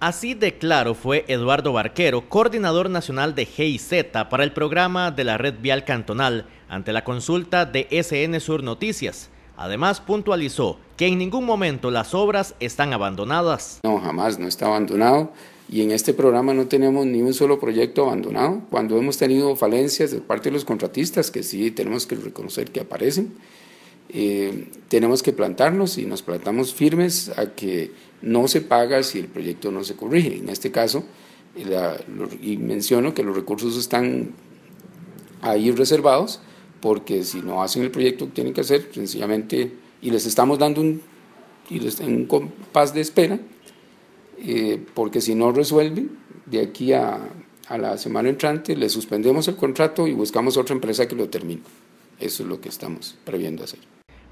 Así de claro fue Eduardo Barquero, coordinador nacional de GIZ para el programa de la Red Vial Cantonal, ante la consulta de SN Sur Noticias. Además, puntualizó que en ningún momento las obras están abandonadas. No, jamás, no está abandonado. Y en este programa no tenemos ni un solo proyecto abandonado. Cuando hemos tenido falencias de parte de los contratistas, que sí tenemos que reconocer que aparecen, eh, tenemos que plantarnos y nos plantamos firmes a que no se paga si el proyecto no se corrige. En este caso, y menciono que los recursos están ahí reservados porque si no hacen el proyecto tienen que hacer, sencillamente, y les estamos dando un, un compás de espera, eh, porque si no resuelven, de aquí a, a la semana entrante les suspendemos el contrato y buscamos otra empresa que lo termine. Eso es lo que estamos previendo hacer.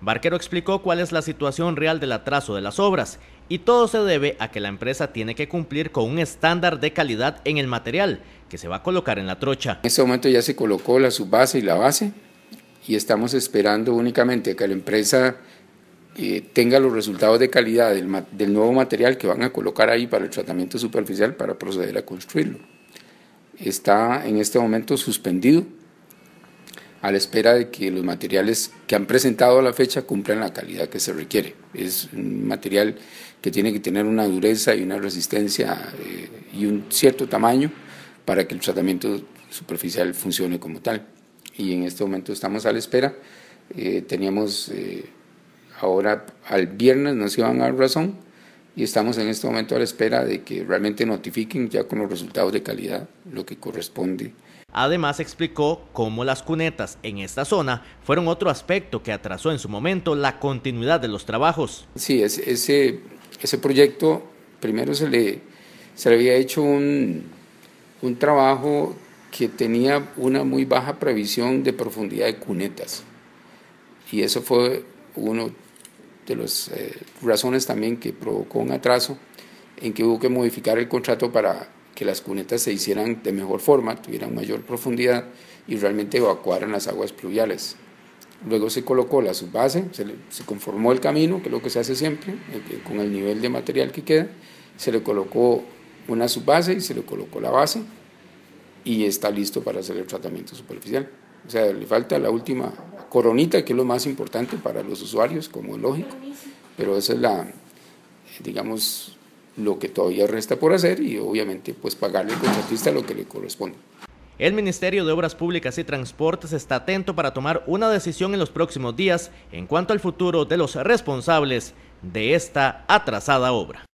Barquero explicó cuál es la situación real del atraso de las obras y todo se debe a que la empresa tiene que cumplir con un estándar de calidad en el material que se va a colocar en la trocha. En este momento ya se colocó la subbase y la base y estamos esperando únicamente que la empresa eh, tenga los resultados de calidad del, del nuevo material que van a colocar ahí para el tratamiento superficial para proceder a construirlo. Está en este momento suspendido a la espera de que los materiales que han presentado a la fecha cumplan la calidad que se requiere. Es un material que tiene que tener una dureza y una resistencia eh, y un cierto tamaño para que el tratamiento superficial funcione como tal. Y en este momento estamos a la espera. Eh, teníamos eh, ahora al viernes no nos iban a dar razón y estamos en este momento a la espera de que realmente notifiquen ya con los resultados de calidad lo que corresponde. Además explicó cómo las cunetas en esta zona fueron otro aspecto que atrasó en su momento la continuidad de los trabajos. Sí, ese, ese proyecto primero se le, se le había hecho un, un trabajo que tenía una muy baja previsión de profundidad de cunetas. Y eso fue uno de las eh, razones también que provocó un atraso en que hubo que modificar el contrato para que las cunetas se hicieran de mejor forma, tuvieran mayor profundidad y realmente evacuaran las aguas pluviales. Luego se colocó la subbase, se, se conformó el camino, que es lo que se hace siempre, eh, con el nivel de material que queda, se le colocó una subbase y se le colocó la base y está listo para hacer el tratamiento superficial. O sea, le falta la última coronita, que es lo más importante para los usuarios, como es lógico. Pero esa es la, digamos, lo que todavía resta por hacer y obviamente pues pagarle al contratista lo que le corresponde. El Ministerio de Obras Públicas y Transportes está atento para tomar una decisión en los próximos días en cuanto al futuro de los responsables de esta atrasada obra.